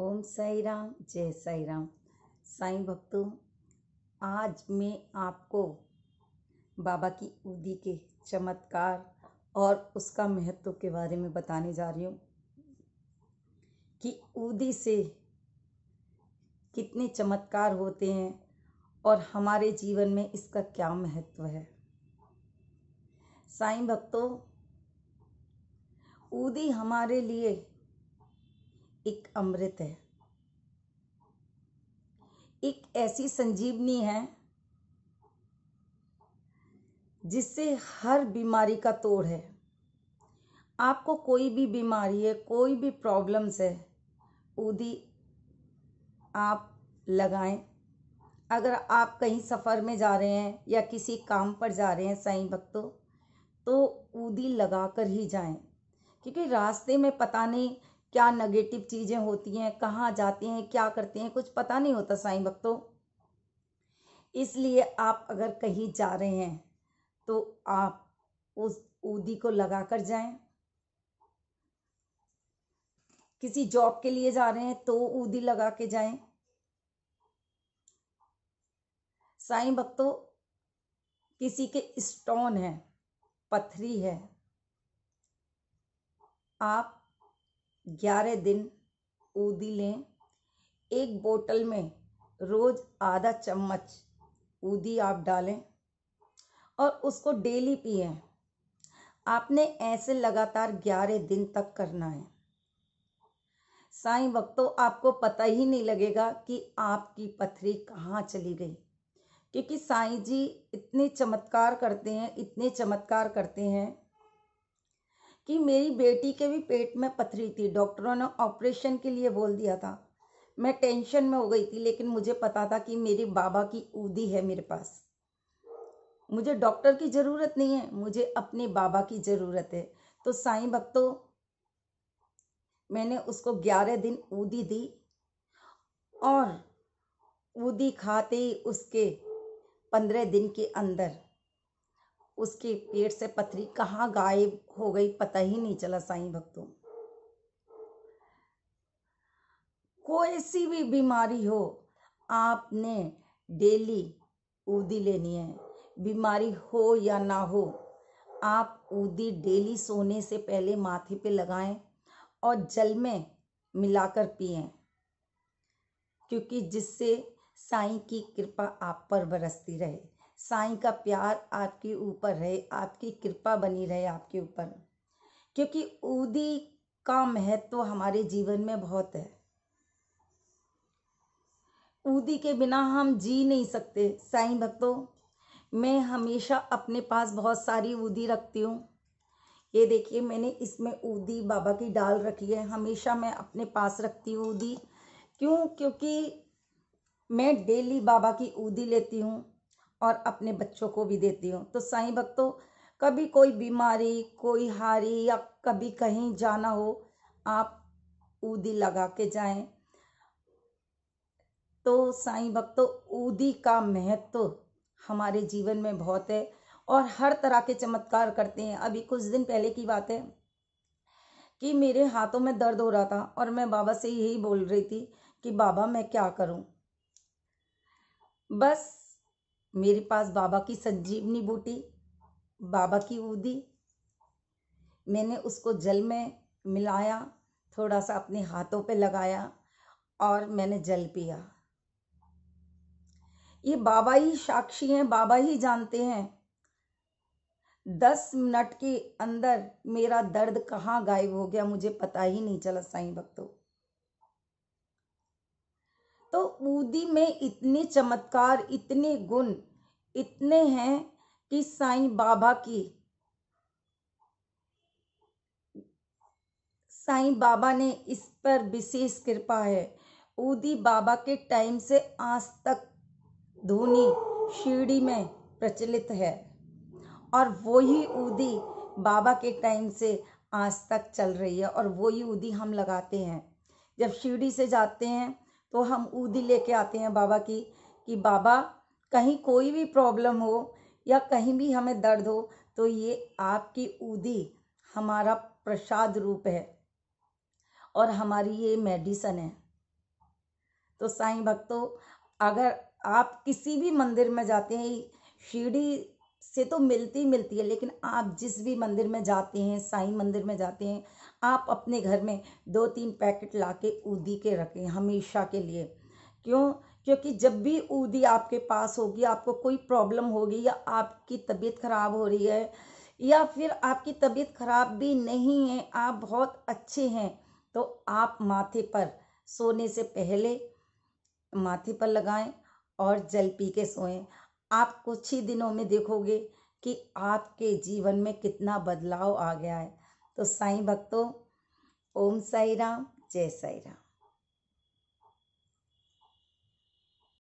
ओम साई राम जय साई राम साई भक्तों आज मैं आपको बाबा की उदी के चमत्कार और उसका महत्व के बारे में बताने जा रही हूँ कि उदी से कितने चमत्कार होते हैं और हमारे जीवन में इसका क्या महत्व है साई भक्तों उदी हमारे लिए एक अमृत है एक ऐसी संजीवनी है जिससे हर बीमारी का तोड़ है आपको कोई भी बीमारी है कोई भी प्रॉब्लम्स है ऊदी आप लगाएं अगर आप कहीं सफ़र में जा रहे हैं या किसी काम पर जा रहे हैं साईं भक्तों तो ऊदी लगा कर ही जाएं क्योंकि रास्ते में पता नहीं क्या नेगेटिव चीज़ें होती हैं कहाँ जाते हैं क्या करते हैं कुछ पता नहीं होता साई भक्तों इसलिए आप अगर कहीं जा रहे हैं तो आप उस ऊदी को लगा कर जाएं किसी जॉब के लिए जा रहे हैं तो ऊदी लगा के जाएं साई भक्तों किसी के स्टोन है पथरी है आप ग्यारह दिन ऊदी लें एक बोतल में रोज़ आधा चम्मच ऊदी आप डालें और उसको डेली पिए आपने ऐसे लगातार ग्यारह दिन तक करना है साईं वक्तों आपको पता ही नहीं लगेगा कि आपकी पथरी कहाँ चली गई क्योंकि साईं जी इतने चमत्कार करते हैं इतने चमत्कार करते हैं कि मेरी बेटी के भी पेट में पथरी थी डॉक्टरों ने ऑपरेशन के लिए बोल दिया था मैं टेंशन में हो गई थी लेकिन मुझे पता था कि मेरी बाबा की ऊदी है मेरे पास मुझे डॉक्टर की ज़रूरत नहीं है मुझे अपने बाबा की ज़रूरत है तो साईं भक्तों मैंने उसको ग्यारह दिन ऊदी दी और ऊदी खाते ही उसके पंद्रह दिन के अंदर उसके पेट से पथरी कहाँ गायब हो गई पता ही नहीं चला साईं भक्तों कोई सी भी बीमारी हो आपने डेली ऊदी लेनी है बीमारी हो या ना हो आप ऊदी डेली सोने से पहले माथे पे लगाएं और जल में मिलाकर पिए क्योंकि जिससे साईं की कृपा आप पर बरसती रहे साईं का प्यार आपके ऊपर रहे आपकी कृपा बनी रहे आपके ऊपर क्योंकि उदी का महत्व हमारे जीवन में बहुत है उदी के बिना हम जी नहीं सकते साईं भक्तों मैं हमेशा अपने पास बहुत सारी उदी रखती हूँ ये देखिए मैंने इसमें उदी बाबा की डाल रखी है हमेशा मैं अपने पास रखती हूँ उदी क्यों क्योंकि मैं डेली बाबा की उदी लेती हूँ और अपने बच्चों को भी देती हूँ तो साई भक्तों कभी कोई बीमारी कोई हारी या कभी कहीं जाना हो आप ऊदी लगा के जाएं तो साई भक्तों ऊदी का महत्व तो हमारे जीवन में बहुत है और हर तरह के चमत्कार करते हैं अभी कुछ दिन पहले की बात है कि मेरे हाथों में दर्द हो रहा था और मैं बाबा से यही बोल रही थी कि बाबा मैं क्या करूं बस मेरे पास बाबा की संजीवनी बूटी बाबा की ऊदी मैंने उसको जल में मिलाया थोड़ा सा अपने हाथों पे लगाया और मैंने जल पिया ये बाबा ही साक्षी हैं बाबा ही जानते हैं दस मिनट के अंदर मेरा दर्द कहाँ गायब हो गया मुझे पता ही नहीं चला साईं भक्तों तो ऊदी में इतने चमत्कार इतने गुण इतने हैं कि साईं बाबा की साईं बाबा ने इस पर विशेष कृपा है उदी बाबा के टाइम से आज तक धोनी शिरडी में प्रचलित है और वो ही बाबा के टाइम से आज तक चल रही है और वो ही हम लगाते हैं जब शिरडी से जाते हैं तो हम ऊदी लेके आते हैं बाबा की कि बाबा कहीं कोई भी प्रॉब्लम हो या कहीं भी हमें दर्द हो तो ये आपकी ऊदी हमारा प्रसाद रूप है और हमारी ये मेडिसन है तो साई भक्तों अगर आप किसी भी मंदिर में जाते हैं शिरडी से तो मिलती मिलती है लेकिन आप जिस भी मंदिर में जाते हैं साईं मंदिर में जाते हैं आप अपने घर में दो तीन पैकेट ला के ऊदी के रखें हमेशा के लिए क्यों क्योंकि जब भी ऊदी आपके पास होगी आपको कोई प्रॉब्लम होगी या आपकी तबीयत ख़राब हो रही है या फिर आपकी तबीयत ख़राब भी नहीं है आप बहुत अच्छे हैं तो आप माथे पर सोने से पहले माथे पर लगाएं और जल पी के सोएं आप कुछ ही दिनों में देखोगे कि आपके जीवन में कितना बदलाव आ गया है तो साईं भक्तों ओम साई राम जय साई राम